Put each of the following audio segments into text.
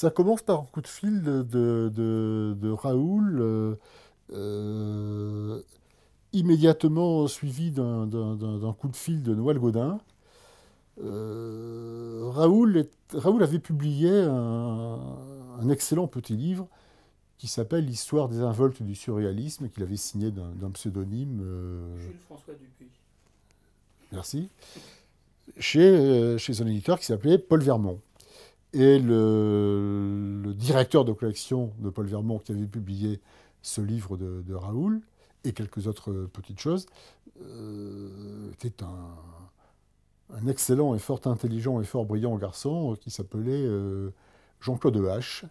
Ça commence par un coup de fil de, Raoul, euh, euh, immédiatement suivi d'un coup de fil de Noël Gaudin. Euh, Raoul, Raoul, avait publié un, excellent petit livre qui s'appelle L'histoire des involtes du surréalisme, qu'il avait signé d'un pseudonyme. Jules François Dupuis. Merci. chez un éditeur qui s'appelait Paul Vermont. Et le, directeur de collection de Paul Vermont, qui avait publié ce livre de, Raoul, et quelques autres petites choses, euh, était un, excellent et fort intelligent et fort brillant garçon qui s'appelait euh, Jean-Claude H.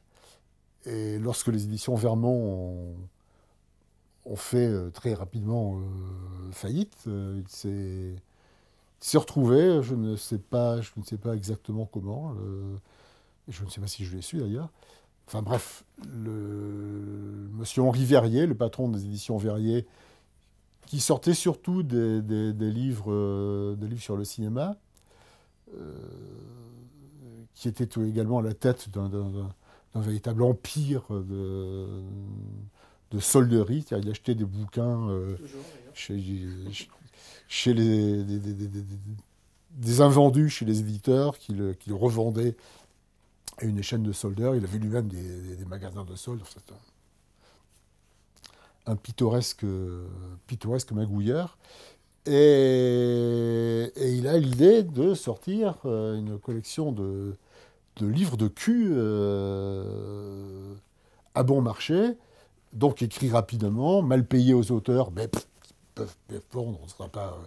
Et lorsque les éditions Vermont ont, fait euh, très rapidement faillite, il s'est retrouvé, je ne sais pas, je ne sais pas exactement comment je ne sais pas si je l'ai su d'ailleurs. Enfin bref, le monsieur Henri Verrier, le patron des éditions Verrier, qui sortait surtout des, livres, euh, livres sur le cinéma, euh, qui était également à la tête d'un véritable empire de, de solderie. Il achetait des bouquins euh, chez, les, des, invendus chez les éditeurs, qu'il revendait et une chaîne de soldeurs. Il avait lui-même des, magasins de soldes. C'est un, pittoresque, pittoresque magouilleur. Et, il a l'idée de sortir euh, une collection de, livres de cul euh, à bon marché, donc écrit rapidement, mal payé aux auteurs, mais ils peuvent, répondre. on ne sera pas euh,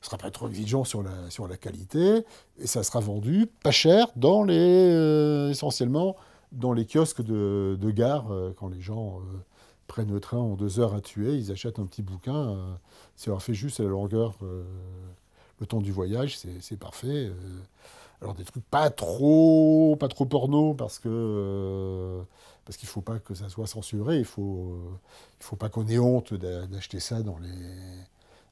ne sera pas trop exigeant sur la, sur la qualité, et ça sera vendu pas cher dans les, euh, essentiellement dans les kiosques de, de gare, euh, quand les gens euh, prennent le train en deux heures à tuer, ils achètent un petit bouquin, ça leur fait juste la longueur, le temps du voyage, c'est parfait. alors des trucs pas trop, pas trop porno, parce que parce qu'il ne faut pas que ça soit censuré, il ne faut, il faut pas qu'on ait honte d'acheter ça dans les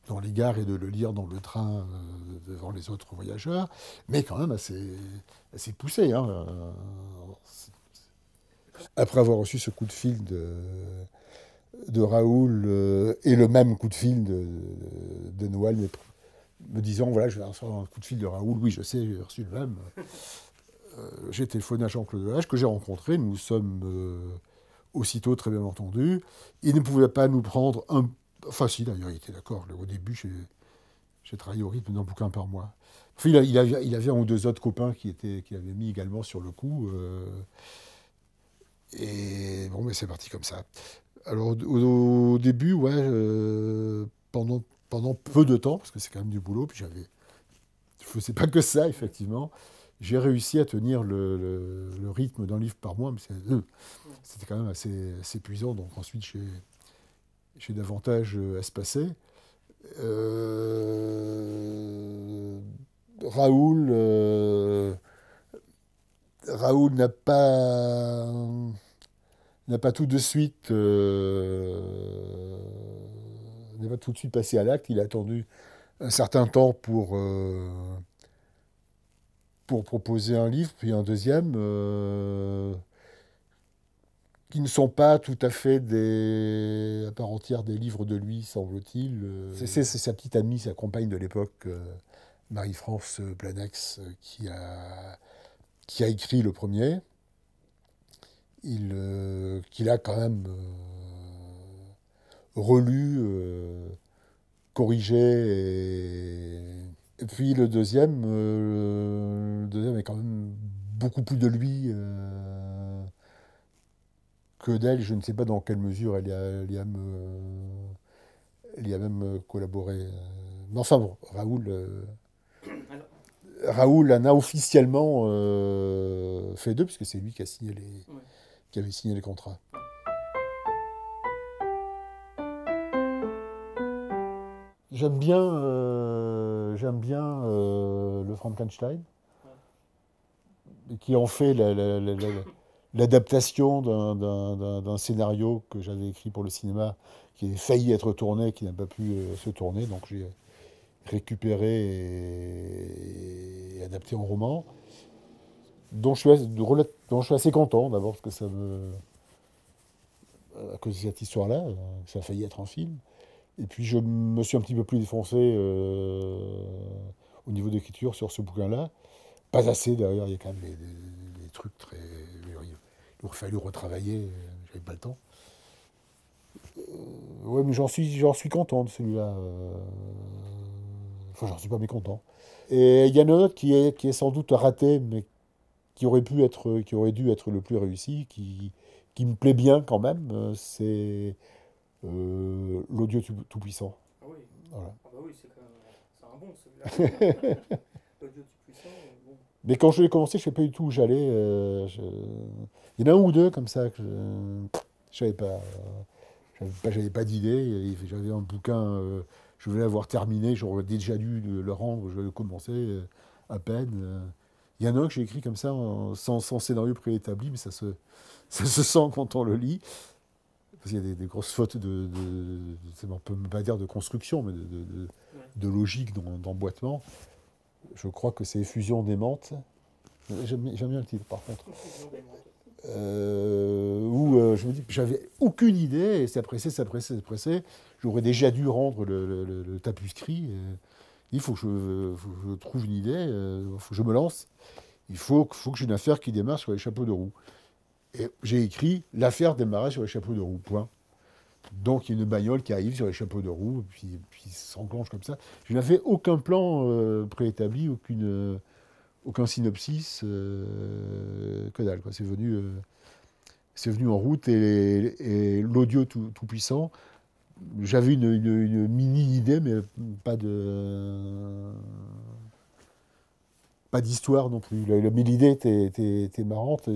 dans les gares et de le lire dans le train euh, devant les autres voyageurs, mais quand même assez, assez poussé. Hein. Après avoir reçu ce coup de fil de, de Raoul euh, et le même coup de fil de, Noël, me disant voilà, je vais recevoir un coup de fil de Raoul, oui, je sais, j'ai reçu le même. Euh, j'ai téléphoné à Jean-Claude H que j'ai rencontré, nous sommes aussitôt très bien entendu. Il ne pouvait pas nous prendre un Enfin, si, d'ailleurs, il était d'accord. Au début, j'ai travaillé au rythme d'un bouquin par mois. il, il, avait, il, un ou deux autres copains qui, étaient, qui avaient mis également sur le coup. Euh, et bon, mais c'est parti comme ça. Alors, au, début, ouais, euh, pendant, pendant peu de temps, parce que c'est quand même du boulot, puis j'avais. Je faisais pas que ça, effectivement. J'ai réussi à tenir le, rythme d'un livre par mois, mais euh, c'était quand même assez, assez épuisant. Donc, ensuite, j'ai j'ai davantage à se passer. Raoul, euh, Raoul n'a pas n'a pas tout de suite euh, pas tout de suite passé à l'acte. Il a attendu un certain temps pour euh, pour proposer un livre, puis un deuxième qui ne sont pas tout à fait à part entière des livres de lui, semble-t-il. Euh, c'est sa petite amie, sa compagne de l'époque, euh, Marie-France euh, Planex, qui a, qui a écrit le premier. Il, qu'il a quand même relu, corrigé. Et... puis le deuxième, le deuxième est quand même beaucoup plus de lui d'elle, je ne sais pas dans quelle mesure elle y a, a même collaboré. Mais enfin bon, Raoul, euh, Raoul en a officiellement euh, fait deux, puisque c'est lui qui, a signé les, qui avait signé les contrats. J'aime bien, euh, j'aime bien le Frankenstein, qui en fait la, la, l'adaptation d'un scénario que j'avais écrit pour le cinéma, qui a failli être tourné, qui n'a pas pu euh, se tourner. Donc j'ai récupéré et, adapté en roman, dont je suis assez, content d'abord, parce que ça me. à cause de cette histoire-là, ça a failli être en film. Et puis je me suis un petit peu plus défoncé euh, au niveau d'écriture sur ce bouquin-là. Pas assez d'ailleurs, il y a quand même des trucs très il aurait fallu retravailler, euh, j'avais pas le temps. Euh, oui, mais j'en suis, j'en suis content de celui-là. Euh. Enfin, j'en suis pas mécontent. Et il y en a un autre qui est, qui est sans doute raté, mais qui aurait pu être, qui aurait dû être le plus réussi, qui, qui me plaît bien quand même, c'est l'audio tout, puissant. Ah oui. Ah bah oui, c'est un bon celui-là. l'audio tout puissant. Mais quand je l'ai commencé, je ne savais pas du tout où j'allais. Euh, il y en a un ou deux comme ça que je n'avais pas, j'avais pas, d'idée. J'avais un bouquin, euh, je voulais l'avoir terminé, j'aurais déjà dû le rendre, je voulais commencer euh, à peine. Il y en a un que j'ai écrit comme ça, sans, scénario préétabli, mais ça se, sent quand on le lit. Parce qu'il y a des, grosses fautes de, pas dire de construction, mais de, logique, d'emboîtement je crois que c'est Effusion démente. J'aime bien le titre, par contre. Euh, où euh, je me dis j'avais aucune idée, et ça pressait, ça pressait, ça pressé. J'aurais déjà dû rendre le, le, le, euh. il faut que, je, trouve une idée, il faut que je me lance. Il faut, faut que j'ai une affaire qui démarre sur les chapeaux de roue. Et j'ai écrit l'affaire démarrait sur les chapeaux de roue, point. Donc il y a une bagnole qui arrive sur les chapeaux de roue, puis, puis s'enclenche comme ça. Je n'avais aucun plan euh, préétabli, aucune, euh, aucun synopsis, euh, que dalle. C'est venu, c'est venu en route et, l'audio tout, tout, puissant. J'avais une, mini idée, mais pas de pas d'histoire non plus. Mais l'idée était, était, était marrante.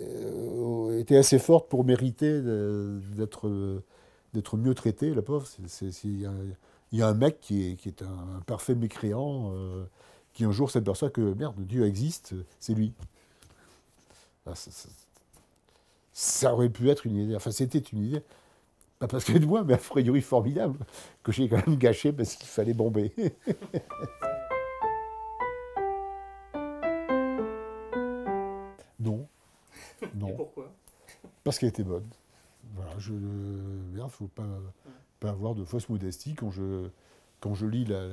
Euh, était assez forte pour mériter d'être d'être mieux traité. la pauvre. Il y, a un mec qui est, un, parfait mécréant, euh, qui un jour s'aperçoit que merde, Dieu existe, c'est lui. Ah, ça, aurait pu être une idée, enfin c'était une idée, pas parce que de moi, mais a priori formidable, que j'ai quand même gâché parce qu'il fallait bomber. ce qui était bonne. Voilà, je ne euh, faut pas, pas avoir de fausse modestie quand je, quand je lis la,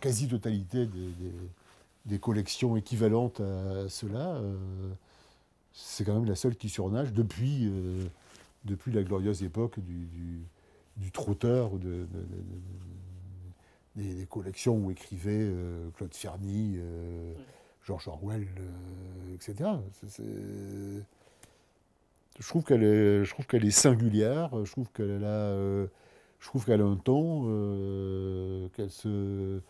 quasi-totalité des, collections équivalentes à cela. Euh, c'est quand même la seule qui surnage depuis, euh, depuis la glorieuse époque du, du, trotteur des, collections où écrivaient Claude Ferny, Georges Orwell, etc. c'est je trouve qu'elle est, je trouve qu'elle est singulière. Je trouve qu'elle a, euh, je trouve qu'elle a un ton euh, qu'elle se,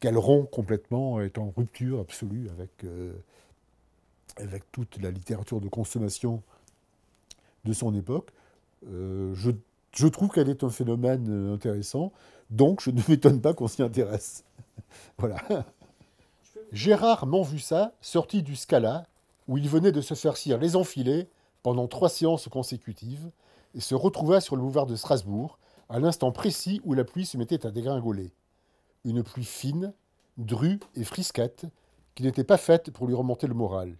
qu'elle rompt complètement, est en rupture absolue avec euh, avec toute la littérature de consommation de son époque. je, je trouve qu'elle est un phénomène intéressant, donc je ne m'étonne pas qu'on s'y intéresse. voilà. Gérard sorti du Scala, où il venait de se faire cirer les enfilés pendant trois séances consécutives et se retrouva sur le boulevard de Strasbourg, à l'instant précis où la pluie se mettait à dégringoler. Une pluie fine, drue et frisquette qui n'était pas faite pour lui remonter le moral.